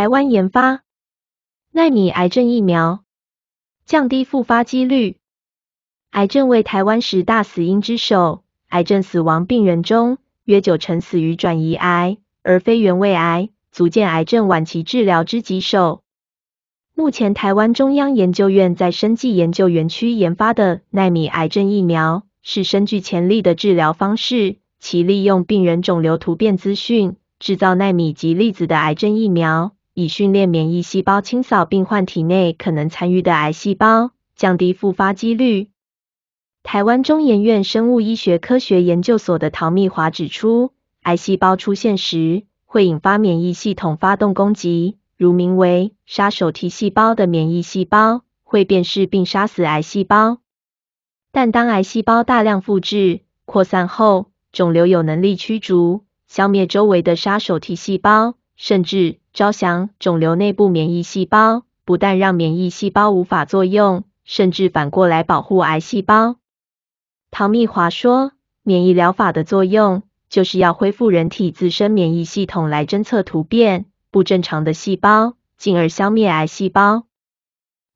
台湾研发纳米癌症疫苗，降低复发几率。癌症为台湾十大死因之首，癌症死亡病人中约九成死于转移癌，而非原位癌，足见癌症晚期治疗之棘手。目前，台湾中央研究院在生技研究园区研发的纳米癌症疫苗，是身具潜力的治疗方式。其利用病人肿瘤突变资讯，制造纳米级粒子的癌症疫苗。以训练免疫细胞清扫病患体内可能参与的癌细胞，降低复发几率。台湾中研院生物医学科学研究所的陶密华指出，癌细胞出现时，会引发免疫系统发动攻击，如名为杀手 T 细胞的免疫细胞，会辨识并杀死癌细胞。但当癌细胞大量复制、扩散后，肿瘤有能力驱逐、消灭周围的杀手 T 细胞。甚至招降肿瘤内部免疫细胞，不但让免疫细胞无法作用，甚至反过来保护癌细胞。唐密华说，免疫疗法的作用就是要恢复人体自身免疫系统来侦测突变、不正常的细胞，进而消灭癌细胞。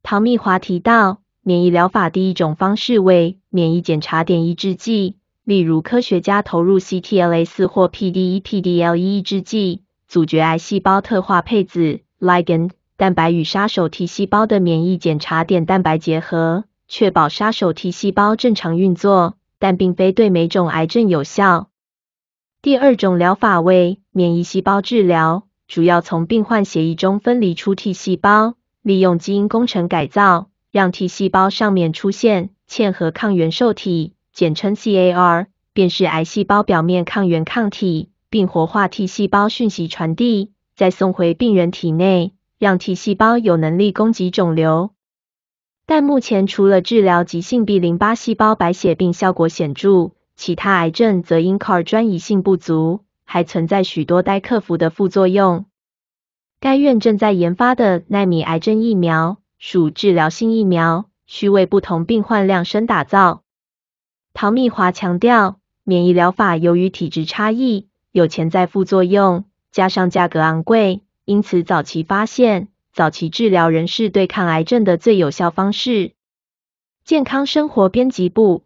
唐密华提到，免疫疗法第一种方式为免疫检查点抑制剂，例如科学家投入 CTLA 四或 PD 1 PDL 一抑制剂。阻绝癌细胞特化配子 ligand 蛋白与杀手 T 细胞的免疫检查点蛋白结合，确保杀手 T 细胞正常运作，但并非对每种癌症有效。第二种疗法为免疫细胞治疗，主要从病患血液中分离出 T 细胞，利用基因工程改造，让 T 细胞上面出现嵌合抗原受体，简称 CAR，便是癌细胞表面抗原抗体。并活化 T 细胞讯息传递，再送回病人体内，让 T 细胞有能力攻击肿瘤。但目前除了治疗急性 B 淋巴细胞白血病效果显著，其他癌症则因 CAR 专一性不足，还存在许多待克服的副作用。该院正在研发的纳米癌症疫苗属治疗性疫苗，需为不同病患量身打造。陶密华强调，免疫疗法由于体质差异。有潜在副作用，加上价格昂贵，因此早期发现、早期治疗仍是对抗癌症的最有效方式。健康生活编辑部。